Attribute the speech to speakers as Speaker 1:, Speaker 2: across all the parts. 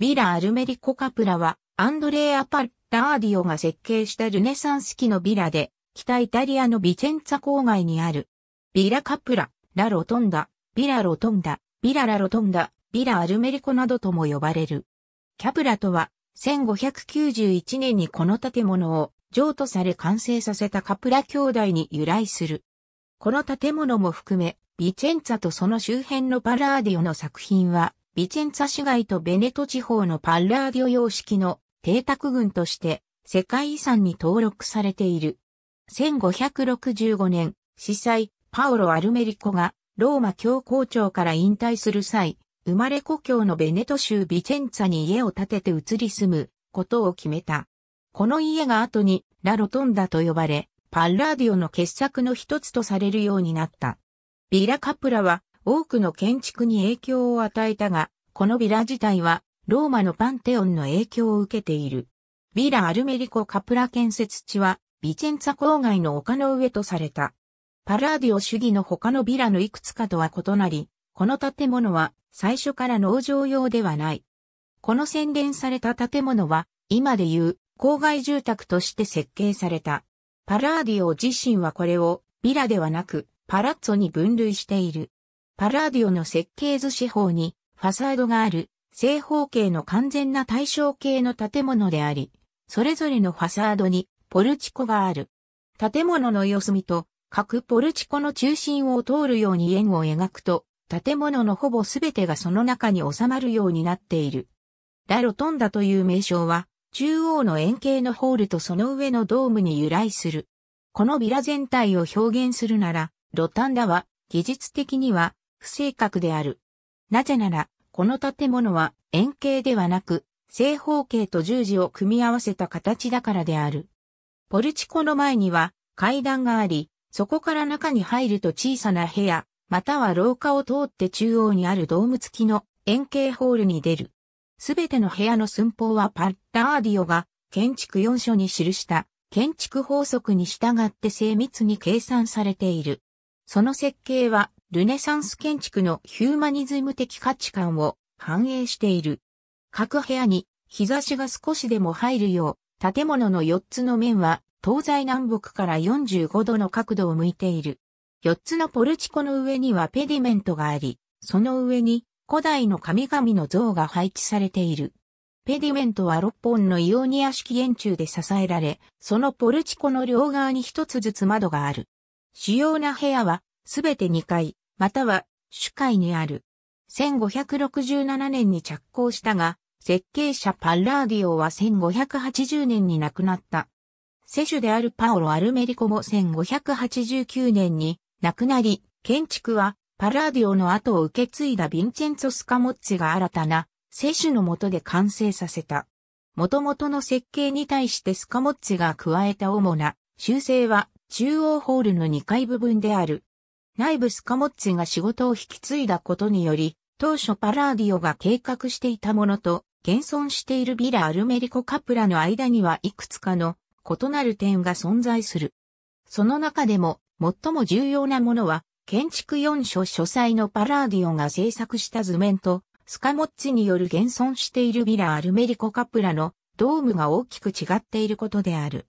Speaker 1: ビラ・アルメリコ・カプラは、アンドレア・パッラーディオが設計したルネサンス期のビラで、北イタリアのビチェンツァ郊外にある、ビラ・カプラ、ラ・ロトンダ、ビラ・ロトンダ、ビラ・ラ・ロトンダ、ビラ・アルメリコなどとも呼ばれる。キャプラとは、1591年にこの建物を譲渡され完成させたカプラ兄弟に由来する。この建物も含め、ビチェンツァとその周辺のパラーディオの作品は、ビチェンツァ市街とベネト地方のパッラーディオ様式の邸宅群として世界遺産に登録されている。1565年、司祭、パオロ・アルメリコがローマ教皇庁から引退する際、生まれ故郷のベネト州ビチェンツァに家を建てて移り住むことを決めた。この家が後にラ・ロトンダと呼ばれ、パッラーディオの傑作の一つとされるようになった。ビラ・カプラは多くの建築に影響を与えたが、このビラ自体はローマのパンテオンの影響を受けている。ビラ・アルメリコ・カプラ建設地は、ビチェンツァ郊外の丘の上とされた。パラーディオ主義の他のビラのいくつかとは異なり、この建物は最初から農場用ではない。この洗練された建物は、今でいう郊外住宅として設計された。パラーディオ自身はこれをビラではなく、パラッツォに分類している。パラディオの設計図四方にファサードがある正方形の完全な対称形の建物であり、それぞれのファサードにポルチコがある。建物の四隅と各ポルチコの中心を通るように円を描くと、建物のほぼすべてがその中に収まるようになっている。ラロトンダという名称は、中央の円形のホールとその上のドームに由来する。このビラ全体を表現するなら、ロタンダは、技術的には、不正確である。なぜなら、この建物は円形ではなく、正方形と十字を組み合わせた形だからである。ポルチコの前には階段があり、そこから中に入ると小さな部屋、または廊下を通って中央にあるドーム付きの円形ホールに出る。すべての部屋の寸法はパッラーディオが建築4書に記した建築法則に従って精密に計算されている。その設計はルネサンス建築のヒューマニズム的価値観を反映している。各部屋に日差しが少しでも入るよう、建物の4つの面は東西南北から45度の角度を向いている。4つのポルチコの上にはペディメントがあり、その上に古代の神々の像が配置されている。ペディメントは6本のイオニア式円柱で支えられ、そのポルチコの両側に1つずつ窓がある。主要な部屋はすべて2階、または主海にある。1567年に着工したが、設計者パッラーディオは1580年に亡くなった。世主であるパオロ・アルメリコも1589年に亡くなり、建築はパラーディオの後を受け継いだヴィンチェンツォ・スカモッツが新たな世主の下で完成させた。元々の設計に対してスカモッツが加えた主な修正は中央ホールの2階部分である内部スカモッツィが仕事を引き継いだことにより、当初パラーディオが計画していたものと、現存しているビラ・アルメリコ・カプラの間にはいくつかの異なる点が存在する。その中でも最も重要なものは、建築4書書斎のパラーディオが制作した図面と、スカモッチによる現存しているビラ・アルメリコ・カプラのドームが大きく違っていることである。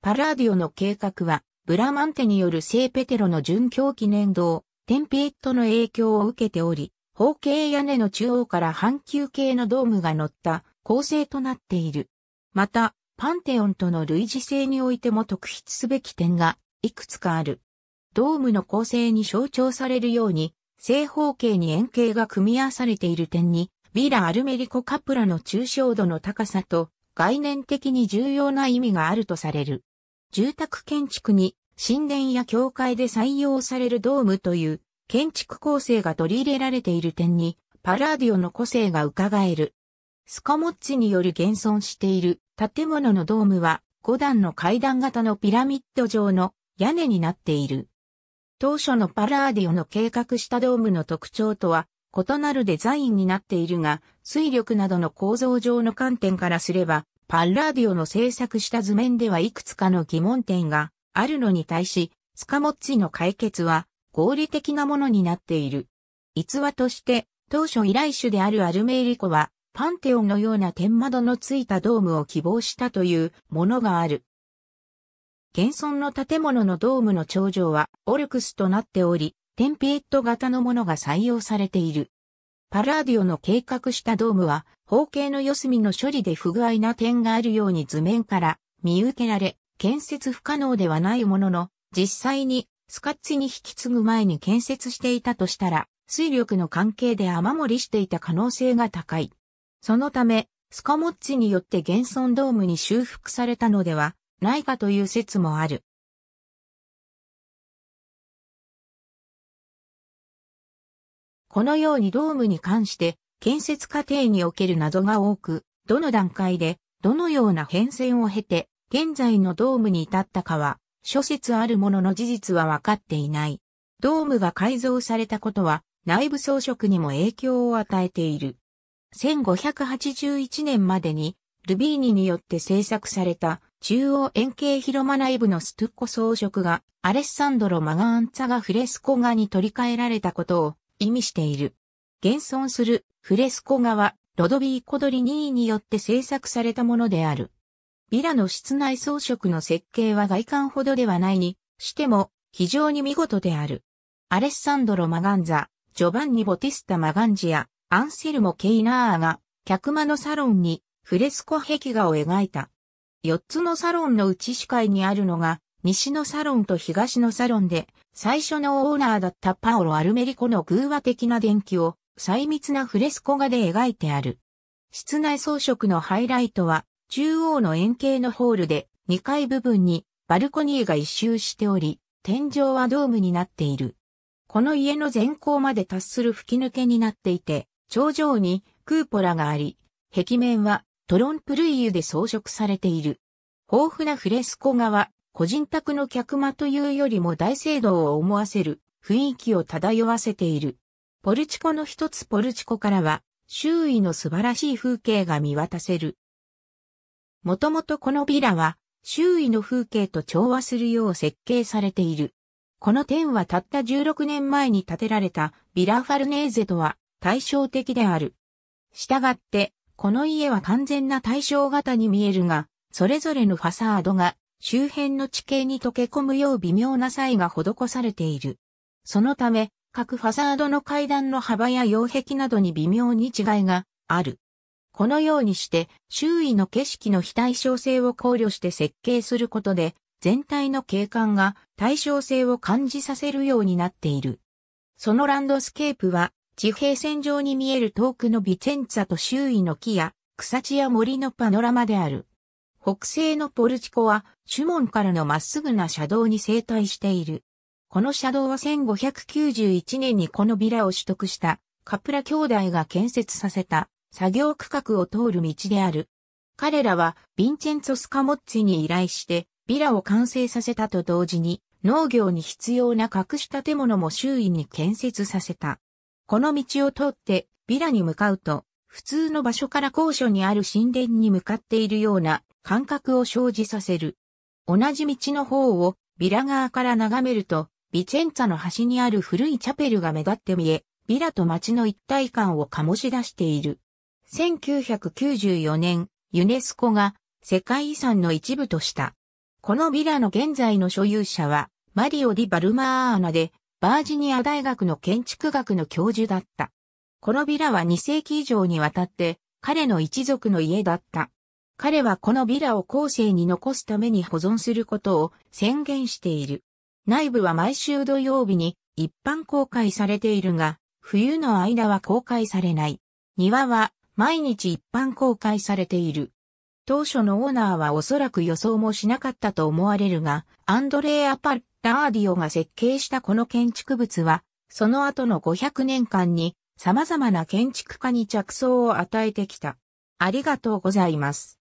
Speaker 1: パラーディオの計画は、ブラマンテによる聖ペテロの殉教記念堂、テンペットの影響を受けており、方形屋根の中央から半球形のドームが乗った構成となっている。また、パンテオンとの類似性においても特筆すべき点がいくつかある。ドームの構成に象徴されるように、正方形に円形が組み合わされている点に、ビラ・アルメリコ・カプラの抽象度の高さと概念的に重要な意味があるとされる。住宅建築に神殿や教会で採用されるドームという建築構成が取り入れられている点にパラーディオの個性が伺える。スカモッチによる現存している建物のドームは5段の階段型のピラミッド状の屋根になっている。当初のパラーディオの計画したドームの特徴とは異なるデザインになっているが、水力などの構造上の観点からすれば、パッラーディオの制作した図面ではいくつかの疑問点があるのに対し、スカモッツィの解決は合理的なものになっている。逸話として、当初依頼主であるアルメイリコは、パンテオンのような天窓のついたドームを希望したというものがある。現存の建物のドームの頂上はオルクスとなっており、テンピエット型のものが採用されている。パラーディオの計画したドームは、方形の四隅の処理で不具合な点があるように図面から見受けられ、建設不可能ではないものの、実際にスカッツに引き継ぐ前に建設していたとしたら、水力の関係で雨漏りしていた可能性が高い。そのため、スカモッチによって現存ドームに修復されたのではないかという説もある。このようにドームに関して建設過程における謎が多く、どの段階でどのような変遷を経て現在のドームに至ったかは諸説あるものの事実は分かっていない。ドームが改造されたことは内部装飾にも影響を与えている。1581年までにルビーニによって制作された中央円形広間内部のストゥッコ装飾がアレッサンドロ・マガーンツァがフレスコ画に取り替えられたことを意味している。現存するフレスコ画はロドビー・コドリニーによって制作されたものである。ビラの室内装飾の設計は外観ほどではないにしても非常に見事である。アレッサンドロ・マガンザ、ジョバンニ・ボティスタ・マガンジア、アンセルモ・ケイナーが客間のサロンにフレスコ壁画を描いた。4つのサロンのうち視界にあるのが西のサロンと東のサロンで、最初のオーナーだったパオロ・アルメリコの偶話的な伝記を、細密なフレスコ画で描いてある。室内装飾のハイライトは、中央の円形のホールで、2階部分に、バルコニーが一周しており、天井はドームになっている。この家の前後まで達する吹き抜けになっていて、頂上にクーポラがあり、壁面はトロンプルイユで装飾されている。豊富なフレスコ画は個人宅の客間というよりも大聖堂を思わせる雰囲気を漂わせている。ポルチコの一つポルチコからは、周囲の素晴らしい風景が見渡せる。もともとこのビラは、周囲の風景と調和するよう設計されている。この点はたった16年前に建てられたビラファルネーゼとは対照的である。したがって、この家は完全な対照型に見えるが、それぞれのファサードが周辺の地形に溶け込むよう微妙な差異が施されている。そのため、各ファサードの階段の幅や擁壁などに微妙に違いがある。このようにして、周囲の景色の非対称性を考慮して設計することで、全体の景観が対称性を感じさせるようになっている。そのランドスケープは、地平線上に見える遠くのビチェンツァと周囲の木や、草地や森のパノラマである。北西のポルチコは、主門からのまっすぐな車道に生態している。この車道は1591年にこのビラを取得したカプラ兄弟が建設させた作業区画を通る道である。彼らはヴィンチェンツォ・スカモッツィに依頼してビラを完成させたと同時に農業に必要な隠し建物も周囲に建設させた。この道を通ってビラに向かうと普通の場所から高所にある神殿に向かっているような感覚を生じさせる。同じ道の方をビラ側から眺めると、ビチェンツァの端にある古いチャペルが目立って見え、ビラと街の一体感を醸し出している。1994年、ユネスコが世界遺産の一部とした。このビラの現在の所有者は、マリオ・ディ・バルマーアナで、バージニア大学の建築学の教授だった。このビラは2世紀以上にわたって、彼の一族の家だった。彼はこのビラを後世に残すために保存することを宣言している。内部は毎週土曜日に一般公開されているが、冬の間は公開されない。庭は毎日一般公開されている。当初のオーナーはおそらく予想もしなかったと思われるが、アンドレーア・パッラーディオが設計したこの建築物は、その後の500年間に様々な建築家に着想を与えてきた。ありがとうございます。